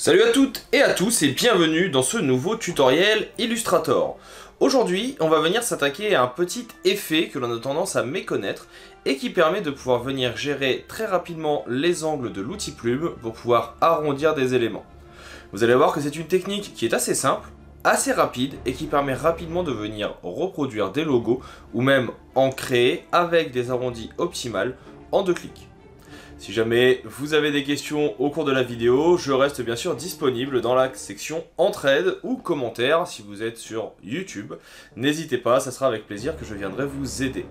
Salut à toutes et à tous et bienvenue dans ce nouveau tutoriel Illustrator. Aujourd'hui, on va venir s'attaquer à un petit effet que l'on a tendance à méconnaître et qui permet de pouvoir venir gérer très rapidement les angles de l'outil plume pour pouvoir arrondir des éléments. Vous allez voir que c'est une technique qui est assez simple, assez rapide et qui permet rapidement de venir reproduire des logos ou même en créer avec des arrondis optimales en deux clics. Si jamais vous avez des questions au cours de la vidéo, je reste bien sûr disponible dans la section entraide ou commentaires si vous êtes sur YouTube. N'hésitez pas, ça sera avec plaisir que je viendrai vous aider.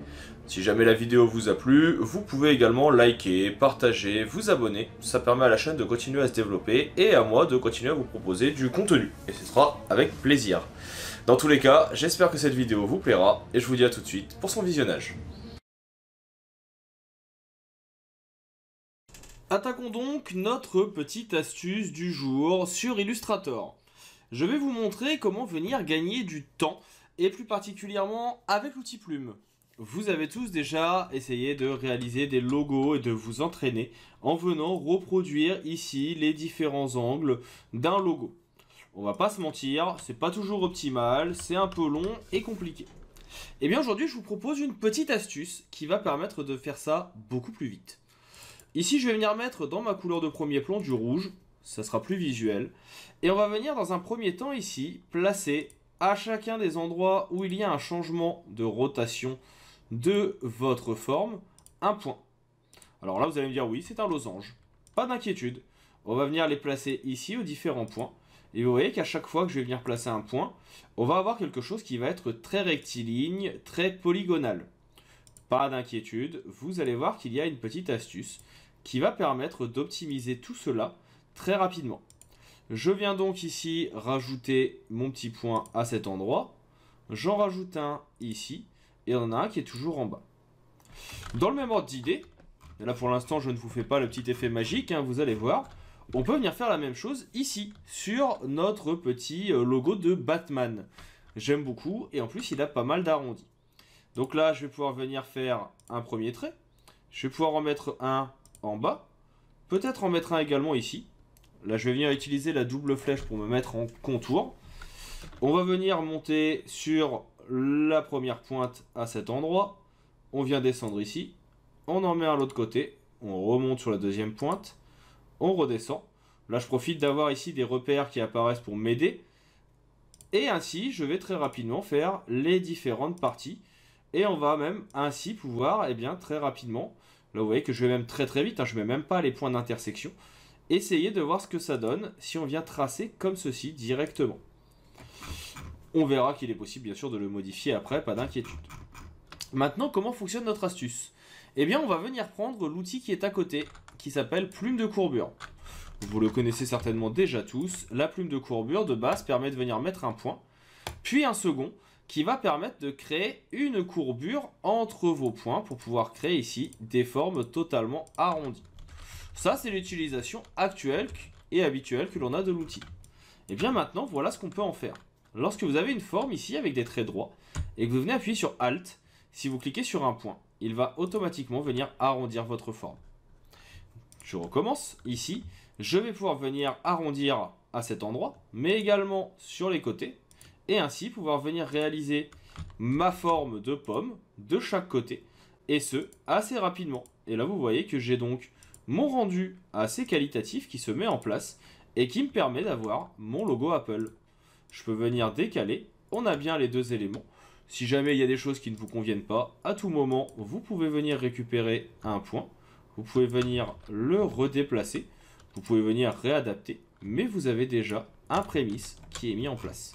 Si jamais la vidéo vous a plu, vous pouvez également liker, partager, vous abonner. Ça permet à la chaîne de continuer à se développer et à moi de continuer à vous proposer du contenu. Et ce sera avec plaisir. Dans tous les cas, j'espère que cette vidéo vous plaira et je vous dis à tout de suite pour son visionnage. Attaquons donc notre petite astuce du jour sur Illustrator. Je vais vous montrer comment venir gagner du temps, et plus particulièrement avec l'outil plume. Vous avez tous déjà essayé de réaliser des logos et de vous entraîner en venant reproduire ici les différents angles d'un logo. On va pas se mentir, c'est pas toujours optimal, c'est un peu long et compliqué. Et eh bien aujourd'hui je vous propose une petite astuce qui va permettre de faire ça beaucoup plus vite. Ici, je vais venir mettre dans ma couleur de premier plan du rouge, ça sera plus visuel. Et on va venir dans un premier temps ici, placer à chacun des endroits où il y a un changement de rotation de votre forme, un point. Alors là, vous allez me dire, oui, c'est un losange. Pas d'inquiétude. On va venir les placer ici aux différents points. Et vous voyez qu'à chaque fois que je vais venir placer un point, on va avoir quelque chose qui va être très rectiligne, très polygonal. Pas d'inquiétude, vous allez voir qu'il y a une petite astuce qui va permettre d'optimiser tout cela très rapidement. Je viens donc ici rajouter mon petit point à cet endroit. J'en rajoute un ici. Et on en a un qui est toujours en bas. Dans le même ordre d'idée, là pour l'instant je ne vous fais pas le petit effet magique, hein, vous allez voir. On peut venir faire la même chose ici, sur notre petit euh, logo de Batman. J'aime beaucoup, et en plus il a pas mal d'arrondis. Donc là je vais pouvoir venir faire un premier trait. Je vais pouvoir en mettre un en bas. Peut-être en mettre un également ici. Là, je vais venir utiliser la double flèche pour me mettre en contour. On va venir monter sur la première pointe à cet endroit. On vient descendre ici. On en met un l'autre côté. On remonte sur la deuxième pointe. On redescend. Là, je profite d'avoir ici des repères qui apparaissent pour m'aider. Et ainsi, je vais très rapidement faire les différentes parties. Et on va même ainsi pouvoir, eh bien, très rapidement, Là, vous voyez que je vais même très très vite, hein, je ne mets même pas les points d'intersection. Essayez de voir ce que ça donne si on vient tracer comme ceci directement. On verra qu'il est possible bien sûr de le modifier après, pas d'inquiétude. Maintenant, comment fonctionne notre astuce Eh bien, on va venir prendre l'outil qui est à côté, qui s'appelle plume de courbure. Vous le connaissez certainement déjà tous, la plume de courbure de base permet de venir mettre un point, puis un second, qui va permettre de créer une courbure entre vos points pour pouvoir créer ici des formes totalement arrondies. Ça, c'est l'utilisation actuelle et habituelle que l'on a de l'outil. Et eh bien maintenant, voilà ce qu'on peut en faire. Lorsque vous avez une forme ici avec des traits droits et que vous venez appuyer sur Alt, si vous cliquez sur un point, il va automatiquement venir arrondir votre forme. Je recommence ici. Je vais pouvoir venir arrondir à cet endroit, mais également sur les côtés et ainsi pouvoir venir réaliser ma forme de pomme de chaque côté, et ce, assez rapidement. Et là, vous voyez que j'ai donc mon rendu assez qualitatif qui se met en place et qui me permet d'avoir mon logo Apple. Je peux venir décaler, on a bien les deux éléments. Si jamais il y a des choses qui ne vous conviennent pas, à tout moment, vous pouvez venir récupérer un point, vous pouvez venir le redéplacer, vous pouvez venir réadapter, mais vous avez déjà un prémisse qui est mis en place.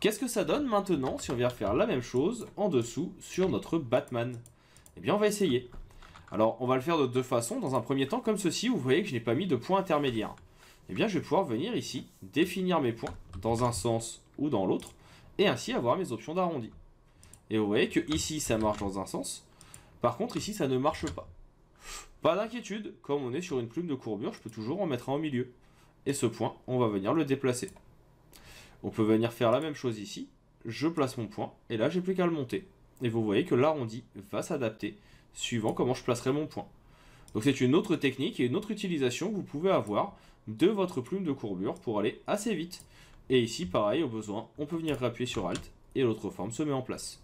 Qu'est-ce que ça donne maintenant si on vient faire la même chose en dessous sur notre Batman Eh bien, on va essayer. Alors, on va le faire de deux façons. Dans un premier temps, comme ceci, vous voyez que je n'ai pas mis de point intermédiaire. Eh bien, je vais pouvoir venir ici, définir mes points dans un sens ou dans l'autre, et ainsi avoir mes options d'arrondi. Et vous voyez que ici, ça marche dans un sens. Par contre, ici, ça ne marche pas. Pas d'inquiétude, comme on est sur une plume de courbure, je peux toujours en mettre un au milieu. Et ce point, on va venir le déplacer. On peut venir faire la même chose ici. Je place mon point et là j'ai plus qu'à le monter. Et vous voyez que l'arrondi va s'adapter suivant comment je placerai mon point. Donc c'est une autre technique et une autre utilisation que vous pouvez avoir de votre plume de courbure pour aller assez vite. Et ici, pareil, au besoin, on peut venir appuyer sur Alt et l'autre forme se met en place.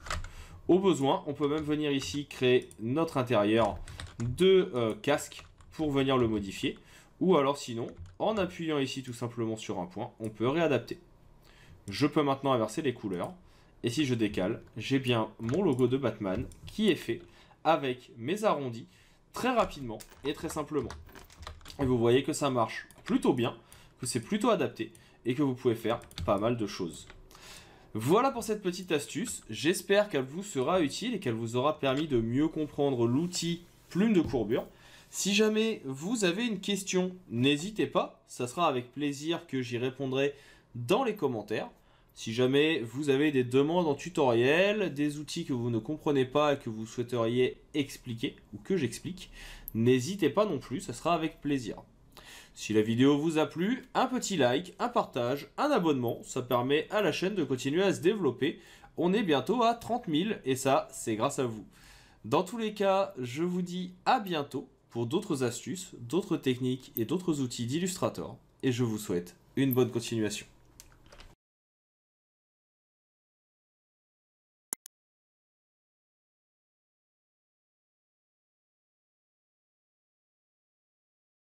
Au besoin, on peut même venir ici créer notre intérieur de euh, casque pour venir le modifier. Ou alors sinon, en appuyant ici tout simplement sur un point, on peut réadapter je peux maintenant inverser les couleurs. Et si je décale, j'ai bien mon logo de Batman qui est fait avec mes arrondis très rapidement et très simplement. Et vous voyez que ça marche plutôt bien, que c'est plutôt adapté et que vous pouvez faire pas mal de choses. Voilà pour cette petite astuce, j'espère qu'elle vous sera utile et qu'elle vous aura permis de mieux comprendre l'outil plume de courbure. Si jamais vous avez une question, n'hésitez pas, ça sera avec plaisir que j'y répondrai dans les commentaires. Si jamais vous avez des demandes en tutoriel, des outils que vous ne comprenez pas et que vous souhaiteriez expliquer ou que j'explique, n'hésitez pas non plus, ça sera avec plaisir. Si la vidéo vous a plu, un petit like, un partage, un abonnement, ça permet à la chaîne de continuer à se développer. On est bientôt à 30 000 et ça, c'est grâce à vous. Dans tous les cas, je vous dis à bientôt pour d'autres astuces, d'autres techniques et d'autres outils d'Illustrator. Et je vous souhaite une bonne continuation.